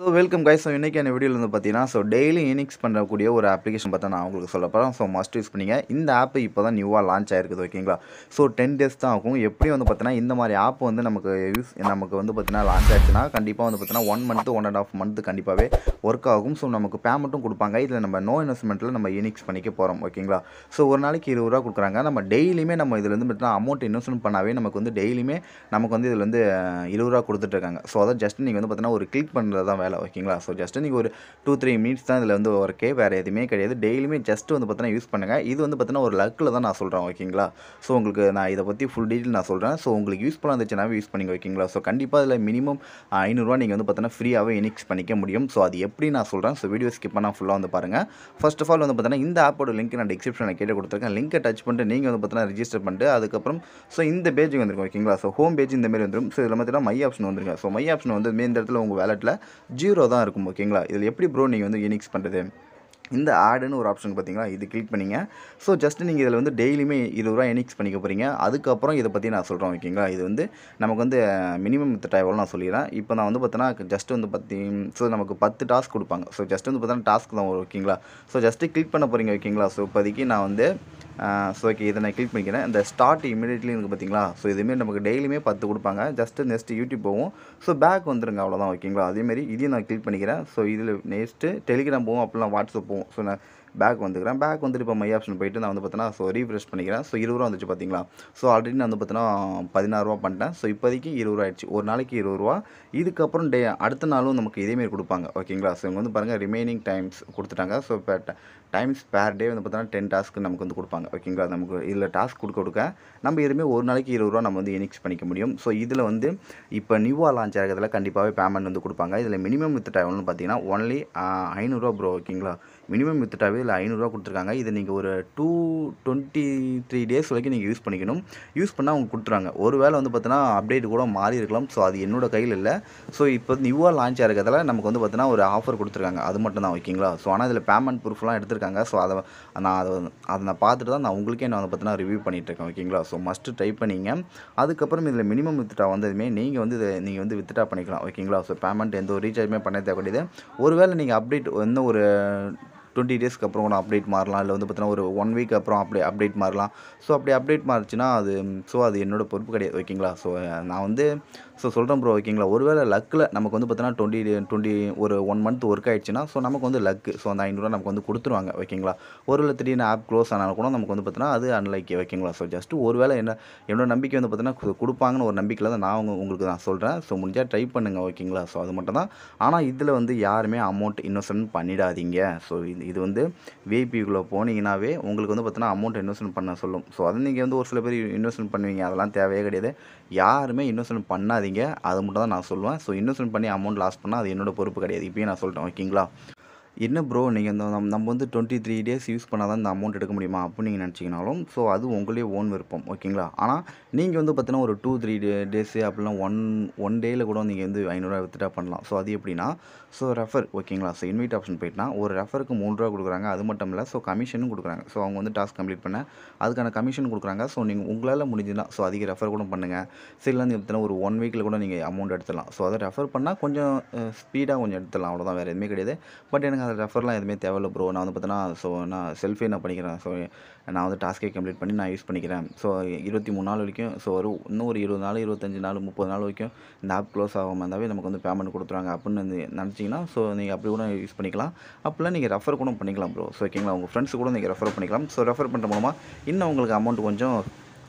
so welcome guys so இன்றைக்கான வீடியோவில் வந்து பார்த்தீங்கன்னா ஸோ டெய்லி யூனிக்ஸ் பண்ணக்கூடிய ஒரு அப்ளிகேஷன் பார்த்தா நான் உங்களுக்கு சொல்ல போகிறேன் ஸோ மஸ்ட் யூஸ் பண்ணிங்க இந்த ஆப் இப்போ தான் நியூவாக லான்ச் ஆயிருக்குது ஓகேங்களா ஸோ டென் டேஸ் தான் ஆகும் எப்படி வந்து பார்த்தீங்கன்னா இந்த மாதிரி ஆப் வந்து நமக்கு யூஸ் நமக்கு வந்து பார்த்தீங்கன்னா லான்ச் ஆச்சுன்னா கண்டிப்பாக வந்து பார்த்தீங்கன்னா one month one and half month கண்டிப்பாகவே ஒர்க் ஆகும் ஸோ நமக்கு பேமெண்ட்டும் கொடுப்பாங்க இதில் நம்ம நோ இன்வெஸ்ட்மெண்ட்டில் நம்ம யூனிக்ஸ் பண்ணிக்க போகிறோம் ஓகேங்களா ஸோ ஒரு நாளைக்கு இருபது ரூபா கொடுக்குறாங்க நம்ம டெய்லியுமே நம்ம இதில் வந்து அமௌண்ட் இன்வெஸ்ட்மெண்ட் பண்ணாவே நமக்கு வந்து டெய்லியுமே நமக்கு வந்து இதில் வந்து இருபது ரூபா இருக்காங்க ஸோ அதான் ஜஸ்ட் நீங்கள் வந்து பார்த்தீங்கன்னா ஒரு கிளிக் பண்ணுறது தான் வேலை ஓகேங்களா ஸோ ஜஸ்ட் நீங்கள் ஒரு டூ த்ரீ மினிட்ஸ் தான் இதில் வந்து ஒர்க்கே வேறு எதுவுமே கிடையாது டெய்லியுமே ஜஸ்ட் வந்து பார்த்தீங்கன்னா யூஸ் பண்ணுங்கள் இது வந்து பார்த்தீங்கன்னா ஒரு லக்கில் தான் நான் சொல்கிறேன் ஓகேங்களா ஸோ உங்களுக்கு நான் இதை பற்றி ஃபுல் டீட்டெயில் நான் சொல்கிறேன் ஸோ உங்களுக்கு யூஸ் பண்ண இருந்துச்சுனாவே யூஸ் பண்ணிங்க ஓகேங்களா ஸோ கண்டிப்பாக அதில் மினிமம் ஐநூறுரூவா நீங்கள் வந்து பார்த்தீங்கன்னா ஃப்ரீயாகவே இனிக்ஸ் பண்ணிக்க முடியும் ஸோ அது எப்படி நான் சொல்கிறேன் ஸோ வீடியோ ஸ்கிப் பண்ணால் ஃபுல்லாக வந்து பாருங்கள் ஃபஸ்ட் ஆஃப் ஆல் வந்து பார்த்தீங்கன்னா இந்த ஆப்போட லிங்க் நான் டிஸ்கிரிப்ஷனில் கேட்டு கொடுத்துருக்கேன் லிங்க்கை டச் பண்ணிட்டு நீங்கள் வந்து பார்த்தீங்கன்னா ரிஜிஸ்டர் பண்ணிட்டு அதுக்கப்புறம் ஸோ இந்த பேஜ் வந்துருக்கும் ஓகேங்களா ஸோ ஹோம் பேஜ் இந்த மாதிரி வந்துடும் ஸோ இதில் மாதிரி மை ஆப்ஷன் வந்துருங்க ஸோ மை ஆப்ஷன் வந்து இந்த இடத்துல உங்கள் வேலெட்டில் ஜீரோ தான் இருக்கும் ஓகேங்களா இதில் எப்படி ப்ரோ நீங்கள் வந்து யூனிக்ஸ் பண்ணுறது இந்த ஆடுன்னு ஒரு ஆப்ஷன் பார்த்தீங்களா இது கிளிக் பண்ணிங்க ஸோ ஜஸ்ட் நீங்கள் இதில் வந்து டெய்லியுமே இருபது ரூபா எனிக்ஸ் பண்ணிக்க போகிறீங்க அதுக்கப்புறம் இதை பற்றி நான் சொல்கிறேன் ஓகேங்களா இது வந்து நமக்கு வந்து மினிமம் மெத்தட் எவ்வளோ நான் சொல்லிடுறேன் இப்போ நான் வந்து பார்த்தீங்கன்னா ஜஸ்ட் வந்து பற்றி ஸோ நமக்கு பத்து டாஸ்க் கொடுப்பாங்க ஸோ ஜஸ்ட் வந்து பார்த்தீங்கன்னா டாஸ்க் தான் ஓகேங்களா ஸோ ஜஸ்ட்டு கிளிக் பண்ண போகிறீங்க ஓகேங்களா ஸோ இப்போதைக்கு நான் வந்து ஸோ ஓகே இதை நான் கிளிக் பண்ணிக்கிறேன் இந்த ஸ்டார்ட் இமீடியட்லி இருக்குது பார்த்தீங்களா ஸோ இதுமாரி நமக்கு டெய்லியுமே பத்து கொடுப்பாங்க ஜஸ்ட் நெக்ஸ்ட் யூடியூப் போவோம் ஸோ பேக் வந்துருங்க அவ்வளோதான் ஓகேங்களா அதேமாரி இதையும் நான் கிளிக் பண்ணிக்கிறேன் ஸோ இதில் நெக்ஸ்ட்டு டெலிகிராம் போவோம் அப்படிலாம் வாட்ஸ்அப் போவோம் ஸோ நான் பேக் வந்துக்கிறேன் பேக் வந்துட்டு இப்போ மை ஆப்ஷன் போயிட்டு நான் வந்து பார்த்தீங்கன்னா ஸோ ரீஃப்ரெஷ் பண்ணிக்கிறேன் ஸோ இருபது வந்துச்சு பார்த்தீங்களா ஸோ ஆல்ரெடி நான் வந்து பார்த்தீங்கன்னா பதினாறுரூவா பண்ணிட்டேன் ஸோ இப்போதைக்கு இருபது ரூபா ஆயிடுச்சு ஒரு நாளைக்கு இருபது ரூபா இதுக்கப்புறம் டே அடுத்த நாளும் நமக்கு இதேமாரி கொடுப்பாங்க ஓகேங்களா ஸோ இங்கே வந்து பாருங்கள் ரிமைனிங் டைம்ஸ் கொடுத்துட்டாங்க ஸோ இப்போ டைம்ஸ் பேர் டே வந்து பார்த்தீங்கன்னா டென் டாஸ்க்கு நமக்கு வந்து கொடுப்பாங்க ஓகேங்களா நமக்கு இதில் டாஸ்க் கொடுக்க கொடுக்க நம்ம எதுவுமே ஒரு நாளைக்கு இருபது ரூபா நம்ம வந்து இனிக்ஸ் பண்ணிக்க முடியும் ஸோ இதில் வந்து இப்போ நியூவாக லான்ச் ஆகிறதுல கண்டிப்பாகவே பேமெண்ட் வந்து கொடுப்பாங்க இதில் மினிமம் வித்துட்டா எவ்வளோன்னு பார்த்தீங்கன்னா ஒன்லி ஐநூறுரூவா ப்ரோ ஓகேங்களா மினிமம் வித்துட்டாவே இதில் ஐநூறுரூவா கொடுத்துருக்காங்க இதை நீங்கள் ஒரு டூ டுவெண்ட்டி த்ரீ டேஸ் வரைக்கும் நீங்கள் யூஸ் பண்ணிக்கணும் யூஸ் பண்ணால் அவங்க கொடுத்துருவாங்க ஒரு வேளை வந்து பார்த்தீங்கன்னா அப்டேட் கூட மாறி இருக்கலாம் ஸோ அது என்னோட கையில் இல்லை ஸோ இப்போ நியூவாக லான்ச் ஆகிறதால நமக்கு வந்து பார்த்தீங்கன்னா ஒரு ஆஃபர் கொடுத்துருக்காங்க அது மட்டும் தான் ஓகேங்களா ஸோ ஆனால் இதில் பேமெண்ட் ப்ரூஃப்லாம் எடுத்திருக்காங்க ஸோ அதை நான் அதை அதை நான் பார்த்துட்டு தான் நான் உங்களுக்கே நான் வந்து பார்த்தீங்கன்னா ரிவ்யூ பண்ணிகிட்ருக்கேன் ஓகேங்களா ஸோ மஸ்ட்டு ட்ரை பண்ணிங்க அதுக்கப்புறம் இதில் மினிமம் வித்ட்ரா வந்ததுமே நீங்கள் வந்து இதை நீங்கள் வந்து வித்ட்ரா பண்ணிக்கலாம் ஓகேங்களா ஸோ பேமெண்ட் எந்த ஒரு ரீசார்ஜுமே பண்ண தேவையில்லை ஒருவேளை நீங்கள் அப்டேட் என்ன ஒரு டுவெண்ட்டி டேஸ்க்கு அப்புறம் கூட அப்டேட் மாறலாம் இல்லை வந்து பார்த்தீங்கன்னா ஒரு ஒன் வீக் அப்புறம் அப்படி அப்டேட் மாறலாம் ஸோ அப்படி அப்டேட் மாறிச்சுன்னா அது ஸோ அது என்னோடய பொறுப்பு கிடையாது ஓகேங்களா ஸோ நான் வந்து ஸோ சொல்கிறேன் ப்ரோ ஓகேங்களா ஒருவேளை லக்கில் நமக்கு வந்து பார்த்தோன்னா டுவெண்ட்டி டுவெண்ட்டி ஒரு ஒன் மந்த் ஒர்க் ஆயிடுச்சுன்னா ஸோ நமக்கு வந்து லக்கு ஸோ அந்த ஐநூறுரூவா நமக்கு வந்து கொடுத்துருவாங்க ஓகேங்களா ஒரு வேளை திடீர்னு ஆப் க்ளோஸ் ஆனாலும் கூட நமக்கு வந்து பார்த்தீங்கன்னா அது அன்லைக்கி ஓகேங்களா ஸோ ஜஸ்ட் ஒரு வேளை என்ன என்னோட நம்பிக்கை வந்து பார்த்தீங்கன்னா கொடுப்பாங்கன்னு ஒரு நம்பிக்கையில் தான் நான் அவங்க உங்களுக்கு நான் சொல்கிறேன் ஸோ முடிஞ்சால் ட்ரை பண்ணுங்கள் ஓகேங்களா ஸோ அது மட்டும் தான் ஆனால் இதில் வந்து யாருமே அமௌண்ட் இன்வெஸ்ட்மெண்ட் பண்ணிடாதீங்க ஸோ இது இது வந்து விஐபிக்குள்ளே போனீங்கன்னாவே உங்களுக்கு வந்து பார்த்தீங்கன்னா அமௌண்ட் இன்வெஸ்ட்மெண்ட் பண்ண சொல்லும் ஸோ அதை நீங்கள் வந்து ஒரு சில பேர் இன்வெஸ்ட்மெண்ட் பண்ணுவீங்க அதெல்லாம் தேவையே கிடையாது யாருமே இன்வெஸ்ட்மெண்ட் பண்ணாது பண்ணாதீங்க அது மட்டும் தான் நான் சொல்லுவேன் ஸோ இன்வெஸ்ட்மெண்ட் பண்ணி அமௌண்ட் லாஸ் பண்ணால் அது என்னோட பொறுப்பு கிடையாது இப்பயும் நான் சொல்லிட்டேன் ஓகேங்களா என்ன ப்ரோ நீங்கள் இந்த நம்ம வந்து டுவெண்ட்டி த்ரீ டேஸ் யூஸ் பண்ணால் தான் இந்த அமௌண்ட் எடுக்க முடியுமா அப்படின்னு நீங்கள் நினச்சிங்கனாலும் ஸோ அது உங்களே ஓன் விருப்பம் ஓகேங்களா ஆனால் நீங்கள் வந்து பார்த்தீங்கன்னா ஒரு டூ த்ரீ டே டேஸு அப்படிலாம் ஒன் ஒன் டேயில் கூட நீங்கள் வந்து ஐநூறுரூவா வித்ட்ரா பண்ணலாம் ஸோ அது எப்படின்னா ஸோ ரெஃபர் ஓகேங்களா ஸோ இன்வைட் ஆப்ஷன் போயிட்டுனா ஒரு ரெஃபருக்கு மூணு ரூபா கொடுக்குறாங்க அது மட்டும் இல்லை ஸோ கமிஷனும் கொடுக்குறாங்க ஸோ அவங்க வந்து டாஸ்க் கம்ப்ளீட் பண்ண அதுக்கான கமிஷன் கொடுக்குறாங்க ஸோ நீங்கள் உங்களால் முடிஞ்சுன்னா ஸோ அதிக ரெஃபர் கூட பண்ணுங்கள் சரி இல்லை நீங்கள் பார்த்தீங்கன்னா ஒரு ஒன் வீக்கில் கூட நீங்கள் அமௌண்ட் எடுத்துடலாம் ஸோ அதை ரெஃபர் பண்ணால் கொஞ்சம் ஸ்பீடாக கொஞ்சம் எடுத்துடலாம் அவ்வளோதான் வேறு எதுவுமே கிடையாது பட் எனக்கு அது ரெஃபர்லாம் எதுவுமே தேவையில்ல ப்ரோ நான் வந்து பார்த்தீங்கன்னா ஸோ நான் செல்ஃபே நான் பண்ணிக்கிறேன் ஸோ நான் வந்து டாஸ்க்கை கம்ப்ளீட் பண்ணி நான் யூஸ் பண்ணிக்கிறேன் ஸோ இருபத்தி மூணு நாள் வரைக்கும் ஸோ ஒரு இன்னும் ஒரு இருபது நாள் இருபத்தஞ்சி நாள் முப்பது நாள் வரைக்கும் இந்த ஆப் க்ளோஸ் ஆகாமல் இருந்தாவே நமக்கு வந்து பேமெண்ட் கொடுத்துருவாங்க அப்படின்னு நினச்சிங்கன்னா ஸோ நீங்கள் அப்படி கூட யூஸ் பண்ணிக்கலாம் அப்படிலாம் நீங்கள் ரெஃபர் கூட பண்ணிக்கலாம் ப்ரோ ஸோ ஓகேங்களா உங்கள் ஃப்ரெண்ட்ஸ் கூட நீங்கள் ரெஃபர் பண்ணிக்கலாம் ஸோ ரெஃபர் பண்ணுற மூலமாக இன்னும் உங்களுக்கு அமௌண்ட் கொஞ்சம்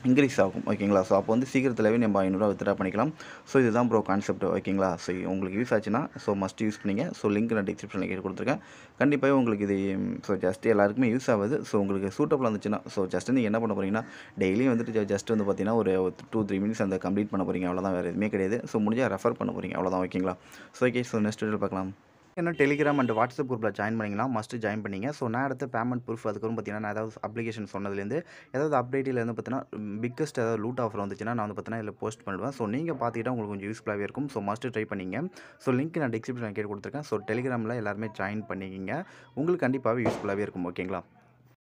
இன்க்ரீஸ் ஆகும் ஓகேங்களா ஸோ அப்போ வந்து சீக்கிரத்திலேயே நம்ம ஐநூறுரூவா வித்ரா பண்ணிக்கலாம் ஸோ இதுதான் ப்ரோ கான்செப்ட் ஓகேங்களா ஸோ உங்களுக்கு யூஸ் ஆச்சுன்னா ஸோ மஸ்ட் யூஸ் பண்ணிங்க ஸோ லிங்க் நான் டிஸ்கிரிப்ஷனில் கேட்டு கொடுத்துருக்கேன் கண்டிப்பாக உங்களுக்கு இது ஸோ ஜஸ்ட் எல்லாருக்குமே யூஸ் ஆகுது ஸோ உங்களுக்கு சூட்டபுளாக இருந்துச்சுன்னா ஸோ ஜஸ்ட் நீங்கள் என்ன பண்ண போகிறீங்கன்னா டெய்லியும் வந்துட்டு ஜஸ்ட் வந்து பார்த்தீங்கன்னா ஒரு டூ த்ரீ மினிட்ஸ் அந்த கம்ப்ளீட் பண்ண போகிறீங்க அவ்வளோதான் வேறு எதுவுமே கிடையாது ஸோ முடிஞ்சால் ரெஃபர் பண்ண போகிறீங்க அவ்வளோதான் ஓகேங்களா so okay so next video பார்க்கலாம் என்ன டெலிகிராம் அண்ட் வாட்ஸ்அப் குரூப்பில் ஜாயின் பண்ணிங்கன்னா மஸ்ட்டு ஜாயின் பண்ணிங்க ஸோ நான் எடுத்த பேமெண்ட் ப்ரூஃப் அதுக்கப்புறம் பார்த்தீங்கன்னா நான் ஏதாவது அப்ளிகேஷன் சொன்னதுலேருந்து ஏதாவது அப்டேட்டிலேருந்து பார்த்தீங்கன்னா பிக்கஸ்ட் ஏதாவது லூட் ஆஃபர் வந்துச்சுன்னா நான் வந்து பார்த்தீங்கன்னா இதில் போஸ்ட் பண்ணுவேன் ஸோ நீங்கள் பார்த்துக்கிட்டா உங்களுக்கு கொஞ்சம் யூஸ்ஃபுல்லாகவே இருக்கும் ஸோ மஸ்ட்டு ட்ரை பண்ணிங்க ஸோ லிங்க் நான் டிஸ்கிரிப்ஷன் கேட்டு கொடுத்துருக்கேன் ஸோ டெலிகிராமில் எல்லாருமே ஜாயின் பண்ணிக்கிங்க உங்களுக்கு கண்டிப்பாகவே யூஸ்ஃபுல்லாகவே இருக்கும் ஓகேங்களா